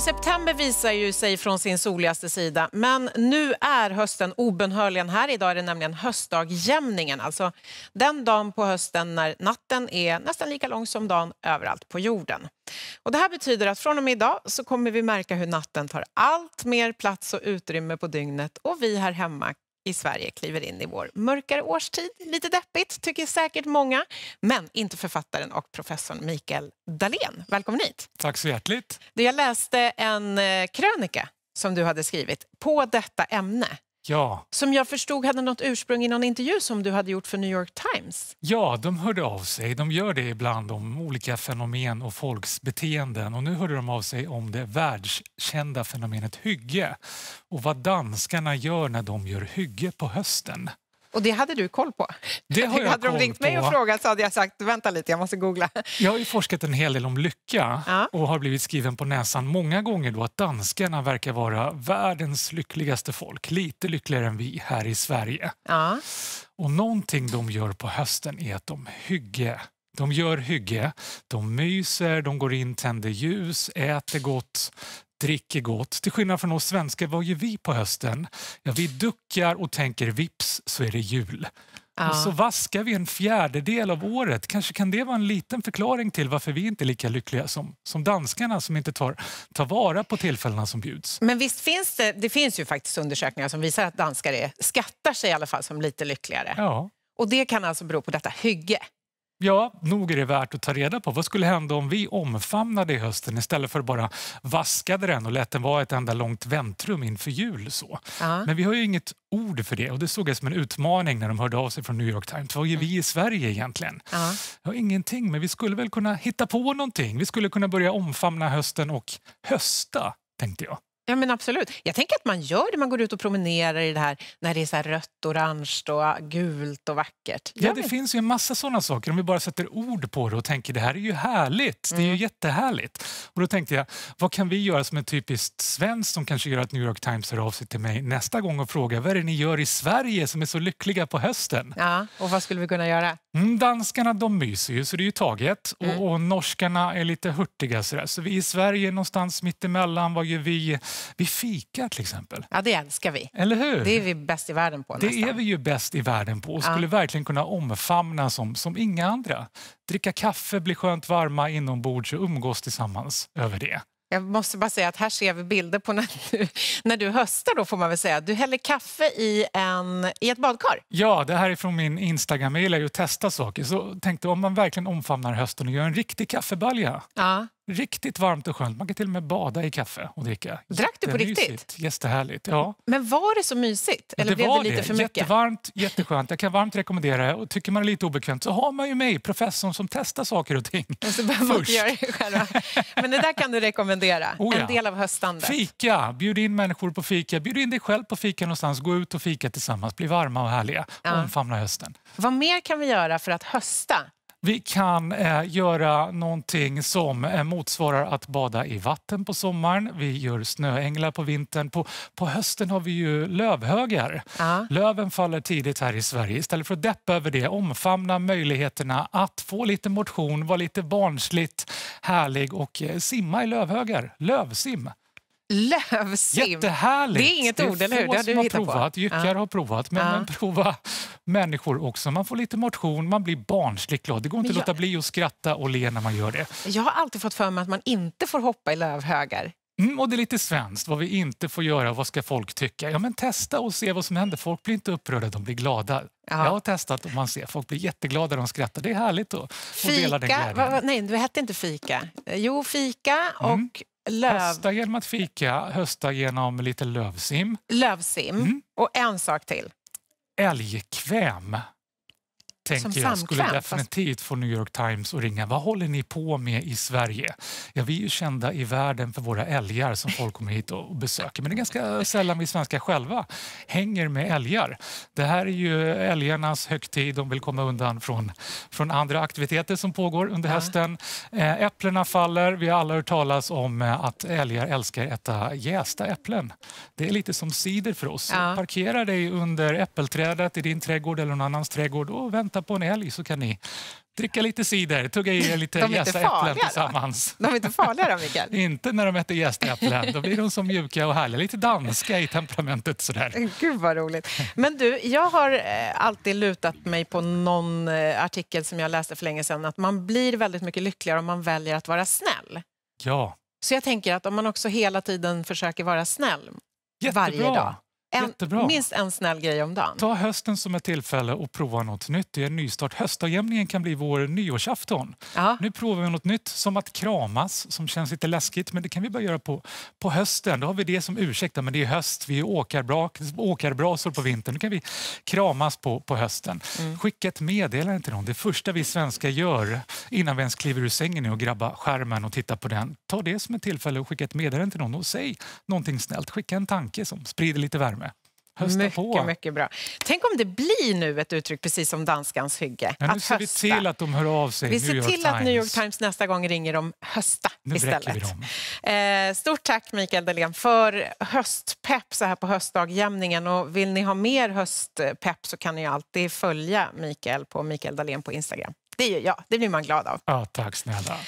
september visar ju sig från sin soligaste sida, men nu är hösten obönhörligen här. Idag är det nämligen höstdagjämningen, alltså den dagen på hösten när natten är nästan lika lång som dagen överallt på jorden. Och det här betyder att från och med idag så kommer vi märka hur natten tar allt mer plats och utrymme på dygnet och vi här hemma i Sverige kliver in i vår mörkare årstid. Lite deppigt, tycker säkert många, men inte författaren och professorn Mikael Dahlén. Välkommen hit. Tack så hjärtligt. Jag läste en eh, krönika som du hade skrivit på detta ämne Ja. Som jag förstod hade något ursprung i någon intervju som du hade gjort för New York Times. Ja, de hörde av sig. De gör det ibland om olika fenomen och folks beteenden. Och nu hörde de av sig om det världskända fenomenet hygge och vad danskarna gör när de gör hygge på hösten. Och det hade du koll på? Det har jag hade koll de ringt på. mig och frågat så hade jag sagt vänta lite, jag måste googla. Jag har ju forskat en hel del om lycka ja. och har blivit skriven på näsan många gånger då att danskarna verkar vara världens lyckligaste folk. Lite lyckligare än vi här i Sverige. Ja. Och någonting de gör på hösten är att de hygge de gör hygge, de myser, de går in, tänder ljus, äter gott, dricker gott. Till skillnad från oss svenskar, vad gör vi på hösten? Ja, vi duckar och tänker vips så är det jul. Ja. Och så vaskar vi en fjärdedel av året. Kanske kan det vara en liten förklaring till varför vi inte är lika lyckliga som, som danskarna som inte tar, tar vara på tillfällena som bjuds. Men visst finns det, det finns ju faktiskt undersökningar som visar att danskar är, skattar sig i alla fall som lite lyckligare. Ja. Och det kan alltså bero på detta hygge. Ja, nog är det värt att ta reda på. Vad skulle hända om vi omfamnade hösten istället för att bara vaskade den och lät den vara ett enda långt väntrum inför jul? Så. Men vi har ju inget ord för det och det såg jag som en utmaning när de hörde av sig från New York Times. Vad gör mm. vi i Sverige egentligen? Ja, ingenting, men vi skulle väl kunna hitta på någonting. Vi skulle kunna börja omfamna hösten och hösta, tänkte jag. Ja men absolut. Jag tänker att man gör det, man går ut och promenerar i det här när det är så rött, orange och gult och vackert. ja, det finns ju en massa sådana saker om vi bara sätter ord på det och tänker det här är ju härligt, det är ju mm. jättehärligt. Och då tänkte jag, vad kan vi göra som en typiskt svensk som kanske gör att New York Times hör av sig till mig nästa gång och frågar vad är det ni gör i Sverige som är så lyckliga på hösten? Ja, och vad skulle vi kunna göra? Mm, danskarna de myser ju så det är ju taget mm. och, och, norskarna är lite hurtiga sådär. Så vi i Sverige någonstans mittemellan var ju vi vi fikar, till exempel. Ja, det älskar vi. Eller hur? Det är vi bäst i världen på. Det nästan. är vi ju bäst i världen på och skulle ja. verkligen kunna omfamna som, som inga andra. Dricka kaffe, bli skönt varma inombords och umgås tillsammans över det. Jag måste bara säga att här ser vi bilder på när du, när du höstar då får man väl säga. Du häller kaffe i, en, i ett badkar. Ja, det här är från min Instagram. Jag gillar ju att testa saker. Så tänkte om man verkligen omfamnar hösten och gör en riktig kaffebalja. Ja. Riktigt varmt och skönt. Man kan till och med bada i kaffe och dricka. Drack du på riktigt? Jättehärligt. Ja. Men var det så mysigt? Eller det blev det lite för mycket? Jättevarmt, jätteskönt. Jag kan varmt rekommendera det. Och tycker man är lite obekvämt så har man ju mig, professorn, som testar saker och ting. Och så behöver man inte göra det själva. Men det där kan du rekommendera. Oh ja. En del av höststandet. Fika! Bjud in människor på fika. Bjud in dig själv på fika någonstans. Gå ut och fika tillsammans. Bli varma och härliga. Ja. Omfamna hösten. Vad mer kan vi göra för att hösta vi kan eh, göra någonting som eh, motsvarar att bada i vatten på sommaren. Vi gör snöänglar på vintern. På, på hösten har vi ju lövhögar. Ah. Löven faller tidigt här i Sverige. Istället för att deppa över det, omfamna möjligheterna att få lite motion, vara lite barnsligt härlig och eh, simma i lövhögar. Lövsim. Lövsim. Jättehärligt. Det är inget ord, eller hur? Det är få som har provat. På. Jyckar ah. har provat. Men, ah. men prova, människor också. Man får lite motion, man blir barnsligt glad. Det går inte jag... att låta bli att skratta och le när man gör det. Jag har alltid fått för mig att man inte får hoppa i lövhögar. Mm, och det är lite svenskt, vad vi inte får göra, vad ska folk tycka? Ja men testa och se vad som händer. Folk blir inte upprörda, de blir glada. Ja. Jag har testat och man ser, folk blir jätteglada de skrattar. Det är härligt att dela den Va, va, nej, det hette inte fika. Jo, fika mm. och mm. Löv... Hösta genom att fika, hösta genom lite lövsim. Lövsim. Mm. Och en sak till älgkväm tänker jag skulle definitivt få New York Times att ringa. Vad håller ni på med i Sverige? Ja, vi är ju kända i världen för våra älgar som folk kommer hit och besöker. Men det är ganska sällan vi svenskar själva hänger med älgar. Det här är ju älgarnas högtid. De vill komma undan från, från andra aktiviteter som pågår under hösten. Eh, äpplena faller. Vi har alla hört talas om eh, att älgar älskar att äta jästa äpplen. Det är lite som cider för oss. Parkera dig under äppelträdet i din trädgård eller någon annans trädgård och vänta ta på en helg så kan ni dricka lite cider, tugga i er lite jästa tillsammans. De är inte farliga då, Mikael? inte när de äter jästäpplen. Då blir de så mjuka och härliga. Lite danska i temperamentet sådär. Eh, gud vad roligt. Men du, jag har eh, alltid lutat mig på någon eh, artikel som jag läste för länge sedan att man blir väldigt mycket lyckligare om man väljer att vara snäll. Ja. Så jag tänker att om man också hela tiden försöker vara snäll Jättebra. varje dag. En, Minst en snäll grej om dagen. Ta hösten som ett tillfälle och prova något nytt. Det är en nystart. Höstavjämningen kan bli vår nyårsafton. Aha. Nu provar vi något nytt, som att kramas, som känns lite läskigt. Men det kan vi bara göra på, på hösten. Då har vi det som ursäkt. Men det är höst, vi är åkarbra, åkarbrasor på vintern. Nu kan vi kramas på, på hösten. Mm. Skicka ett meddelande till någon. Det första vi svenskar gör innan vi ens kliver ur sängen är att grabba skärmen och titta på den ta det som ett tillfälle att skicka ett meddelande till någon och säg någonting snällt. Skicka en tanke som sprider lite värme. Hösta mycket, på. mycket bra. Tänk om det blir nu ett uttryck precis som danskans hygge. Ja, nu att ser hösta. vi till att de hör av sig. Vi ser till Times. att New York Times nästa gång ringer om hösta nu istället. Eh, stort tack Mikael Dahlén för höstpepp så här på höstdagjämningen. Och vill ni ha mer höstpepp så kan ni alltid följa Mikael på Mikael Dahlén på Instagram. Det gör jag, det blir man glad av. Ja, tack snälla.